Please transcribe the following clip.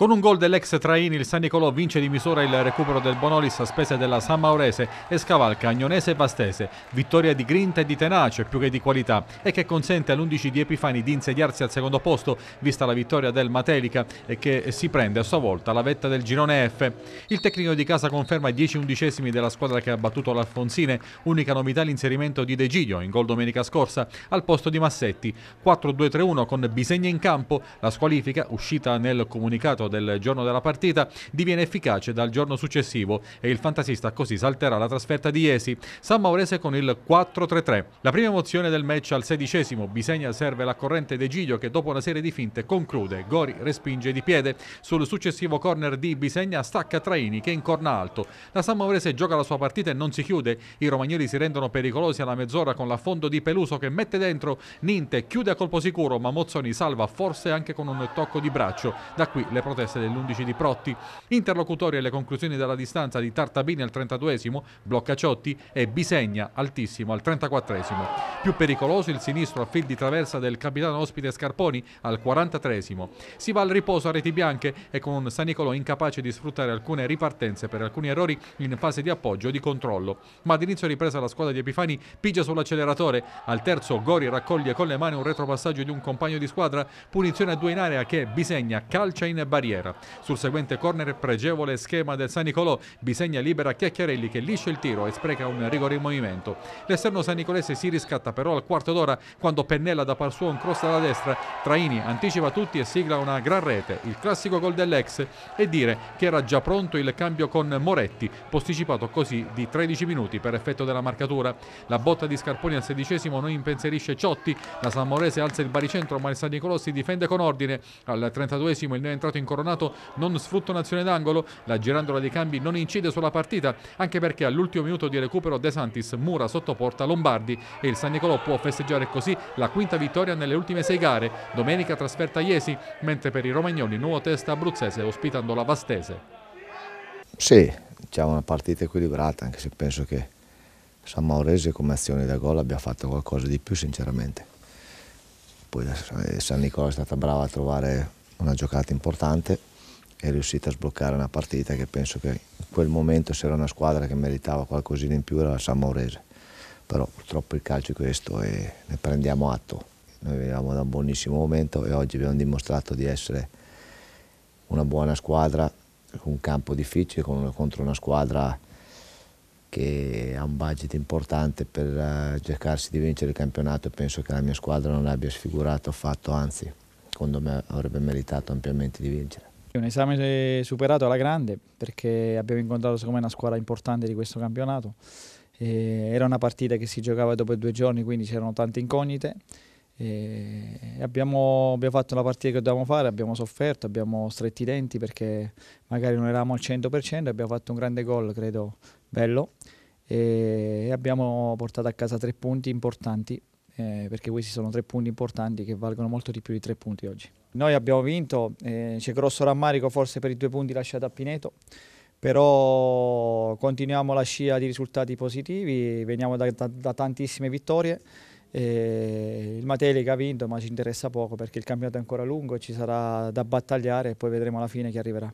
Con un gol dell'ex Traini il San Nicolò vince di misura il recupero del Bonolis a spese della San Maurese e scavalca Agnonese e Vastese, vittoria di grinta e di tenace più che di qualità e che consente all'11 di Epifani di insediarsi al secondo posto vista la vittoria del Matelica e che si prende a sua volta la vetta del girone F. Il tecnico di casa conferma i 10 undicesimi della squadra che ha battuto l'Alfonsine, unica novità l'inserimento di De Giglio in gol domenica scorsa al posto di Massetti, 4-2-3-1 con Bisegna in campo, la squalifica uscita nel comunicato del giorno della partita diviene efficace dal giorno successivo e il fantasista così salterà la trasferta di Iesi, San Maurese con il 4-3-3. La prima emozione del match al sedicesimo, Bisegna serve la corrente d'Egidio che dopo una serie di finte conclude, Gori respinge di piede, sul successivo corner di Bisegna stacca Traini che incorna alto. La San Maurese gioca la sua partita e non si chiude, i romagnoli si rendono pericolosi alla mezz'ora con l'affondo di Peluso che mette dentro, Ninte chiude a colpo sicuro ma Mozzoni salva forse anche con un tocco di braccio, da qui le prossime proteste dell'11 di Protti. Interlocutori alle conclusioni della distanza di Tartabini al 32esimo, Bloccacciotti e Bisegna altissimo al 34esimo. Più pericoloso il sinistro a fil di traversa del capitano ospite Scarponi al 43esimo. Si va al riposo a reti bianche e con un San Nicolò incapace di sfruttare alcune ripartenze per alcuni errori in fase di appoggio e di controllo. Ma ad inizio ripresa la squadra di Epifani pigia sull'acceleratore. Al terzo Gori raccoglie con le mani un retropassaggio di un compagno di squadra, punizione a due in area che Bisegna calcia in barriera barriera. Sul seguente corner pregevole schema del San Nicolò, bisegna libera Chiacchiarelli che liscia il tiro e spreca un rigore in movimento. L'esterno San Nicolese si riscatta però al quarto d'ora quando pennella da par suo un cross dalla destra. Traini anticipa tutti e sigla una gran rete, il classico gol dell'ex e dire che era già pronto il cambio con Moretti, posticipato così di 13 minuti per effetto della marcatura. La botta di Scarponi al sedicesimo non impensierisce Ciotti, la Samorese alza il baricentro ma il San Nicolò si difende con ordine. Al 32esimo il neo entrato in Coronato non sfrutta un'azione d'angolo, la girandola dei cambi non incide sulla partita, anche perché all'ultimo minuto di recupero De Santis mura sotto porta Lombardi e il San Nicolò può festeggiare così la quinta vittoria nelle ultime sei gare, domenica trasferta a Iesi, mentre per i romagnoli nuovo test abruzzese ospitando la Vastese. Sì, diciamo una partita equilibrata, anche se penso che San Maurese come azione da gol abbia fatto qualcosa di più sinceramente. Poi eh, San Nicola è stata brava a trovare una giocata importante è riuscita a sbloccare una partita che penso che in quel momento se era una squadra che meritava qualcosina in più era la San Maurese però purtroppo il calcio è questo e ne prendiamo atto noi veniamo da un buonissimo momento e oggi abbiamo dimostrato di essere una buona squadra con un campo difficile contro una squadra che ha un budget importante per eh, cercarsi di vincere il campionato penso che la mia squadra non l'abbia sfigurato affatto anzi secondo me avrebbe meritato ampiamente di vincere. Un esame eh, superato alla grande perché abbiamo incontrato secondo me una squadra importante di questo campionato. Eh, era una partita che si giocava dopo due giorni, quindi c'erano tante incognite. Eh, abbiamo, abbiamo, fatto la partita che dovevamo fare, abbiamo sofferto, abbiamo stretti i denti perché magari non eravamo al 100%, abbiamo fatto un grande gol, credo, bello, e abbiamo portato a casa tre punti importanti eh, perché questi sono tre punti importanti che valgono molto di più di tre punti oggi. Noi abbiamo vinto, eh, c'è grosso rammarico forse per i due punti lasciati a Pineto, però continuiamo la scia di risultati positivi, veniamo da, da, da tantissime vittorie. Eh, il Mateli che ha vinto ma ci interessa poco perché il campionato è ancora lungo, e ci sarà da battagliare e poi vedremo alla fine chi arriverà.